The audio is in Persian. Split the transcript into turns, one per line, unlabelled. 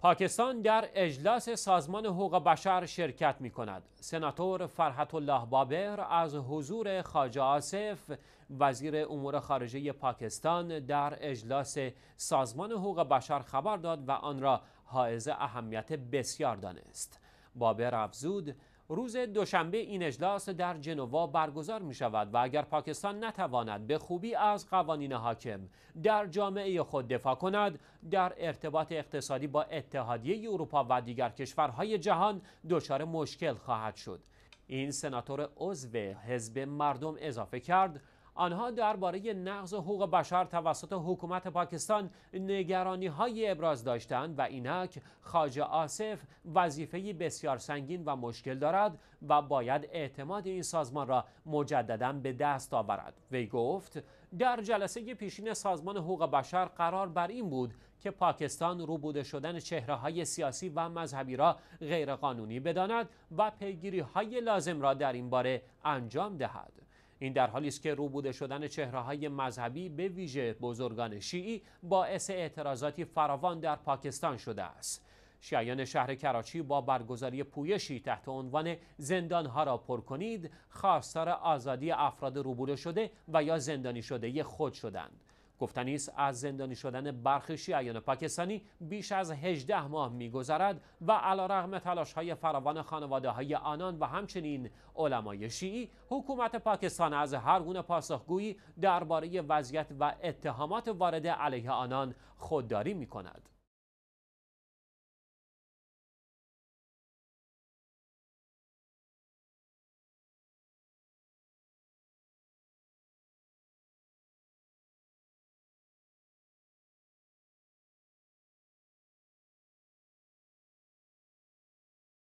پاکستان در اجلاس سازمان حقوق بشر شرکت می کند. سناتور فرحت الله بابر از حضور خاج آصف وزیر امور خارجه پاکستان در اجلاس سازمان حقوق بشر خبر داد و آن را حائز اهمیت بسیار دانست. بابر افزود روز دوشنبه این اجلاس در جنوا برگزار می شود و اگر پاکستان نتواند به خوبی از قوانین حاکم در جامعه خود دفاع کند در ارتباط اقتصادی با اتحادیه اروپا و دیگر کشورهای جهان دچار مشکل خواهد شد این سناتور عضو حزب مردم اضافه کرد آنها درباره نقض حقوق بشر توسط حکومت پاکستان نگرانی های ابراز داشتند و اینک خاج آصف وظیفه بسیار سنگین و مشکل دارد و باید اعتماد این سازمان را مجددا به دست آورد وی گفت در جلسه پیشین سازمان حقوق بشر قرار بر این بود که پاکستان روبوده شدن چهره های سیاسی و مذهبی را غیرقانونی بداند و پیگیری های لازم را در این باره انجام دهد. این در حالی است که روبوده شدن های مذهبی به ویژه بزرگان شیعی باعث اعتراضاتی فراوان در پاکستان شده است شیعیان شهر کراچی با برگزاری پویشی تحت عنوان زندانها را پر کنید خواستار آزادی افراد روبوده شده و یا زندانی شده خود شدند گفتنی است از زندانی شدن برخی شیعیان پاکستانی بیش از 18 ماه میگذرد و علیرغم تلاش‌های فراوان خانواده‌های آنان و همچنین علمای شیعی حکومت پاکستان از هر گونه پاسخگویی درباره وضعیت و اتهامات وارده علیه آنان خودداری می‌کند.